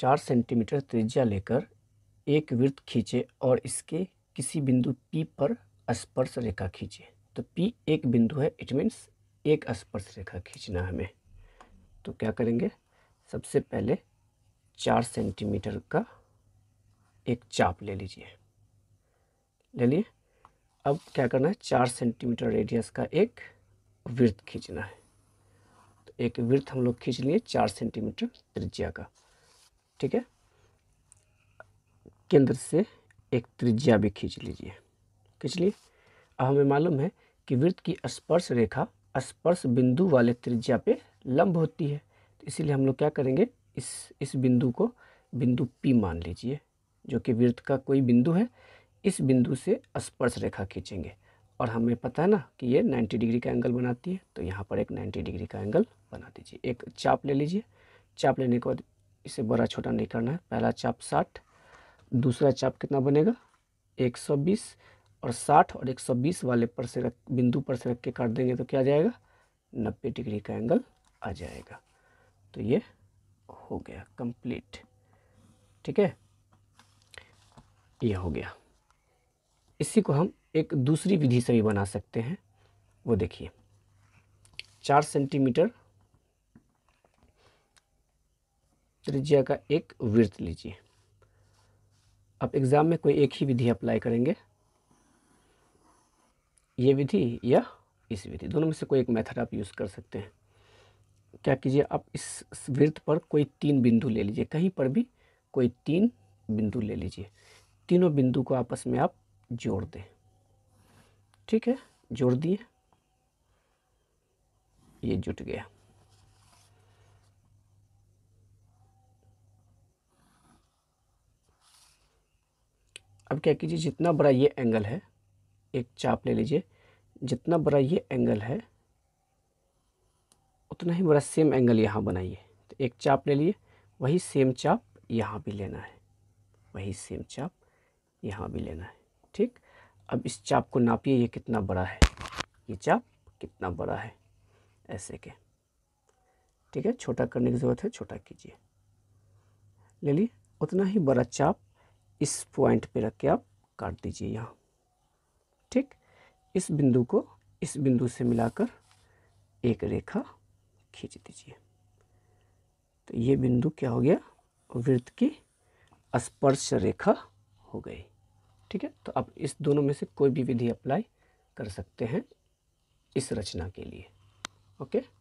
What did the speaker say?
चार सेंटीमीटर त्रिज्या लेकर एक वृत्त खींचे और इसके किसी बिंदु पी पर स्पर्श रेखा खींचे तो पी एक बिंदु है इट मीन्स एक स्पर्श रेखा खींचना हमें तो क्या करेंगे सबसे पहले चार सेंटीमीटर का एक चाप ले लीजिए ले लिए अब क्या करना है चार सेंटीमीटर रेडियस का एक वृत्त खींचना है तो एक वृत्त हम लोग खींच लिए चार सेंटीमीटर त्रिज्या का ठीक है केंद्र से एक त्रिज्या भी खींच लीजिए खींच लिए अब हमें मालूम है कि वृत्त की स्पर्श रेखा स्पर्श बिंदु वाले त्रिज्या पे लंब होती है तो इसीलिए हम लोग क्या करेंगे इस इस बिंदु को बिंदु पी मान लीजिए जो कि वृत्त का कोई बिंदु है इस बिंदु से स्पर्श रेखा खींचेंगे और हमें पता है ना कि ये 90 डिग्री का एंगल बनाती है तो यहाँ पर एक 90 डिग्री का एंगल बना दीजिए एक चाप ले लीजिए चाप लेने के बाद इसे बड़ा छोटा नहीं करना है पहला चाप साठ दूसरा चाप कितना बनेगा एक सौ बीस और साठ और एक सौ बीस वाले पर से रख बिंदु पर से रख के काट देंगे तो क्या आ जाएगा नब्बे डिग्री का एंगल आ जाएगा तो ये हो गया कंप्लीट ठीक है ये हो गया इसी को हम एक दूसरी विधि से भी बना सकते हैं वो देखिए चार सेंटीमीटर त्रिज्या का एक वृत्त लीजिए आप एग्ज़ाम में कोई एक ही विधि अप्लाई करेंगे ये विधि या इस विधि दोनों में से कोई एक मेथड आप यूज़ कर सकते हैं क्या कीजिए आप इस वृत्त पर कोई तीन बिंदु ले लीजिए कहीं पर भी कोई तीन बिंदु ले लीजिए तीनों बिंदु को आपस में आप जोड़ दें ठीक है जोड़ दिए ये जुट गया अब क्या कीजिए जितना बड़ा ये एंगल है एक चाप ले लीजिए जितना बड़ा ये एंगल है उतना ही बड़ा सेम एंगल यहाँ बनाइए तो एक चाप ले लिए वही सेम चाप यहाँ भी लेना है वही सेम चाप यहाँ भी लेना है ठीक अब इस चाप को नापिए ये कितना बड़ा है ये चाप कितना बड़ा है ऐसे के ठीक है छोटा करने की ज़रूरत है छोटा कीजिए ले लिए उतना ही बड़ा चाप इस पॉइंट पे रख के आप काट दीजिए यहाँ ठीक इस बिंदु को इस बिंदु से मिलाकर एक रेखा खींच दीजिए तो ये बिंदु क्या हो गया वृत्त की स्पर्श रेखा हो गई ठीक है तो आप इस दोनों में से कोई भी विधि अप्लाई कर सकते हैं इस रचना के लिए ओके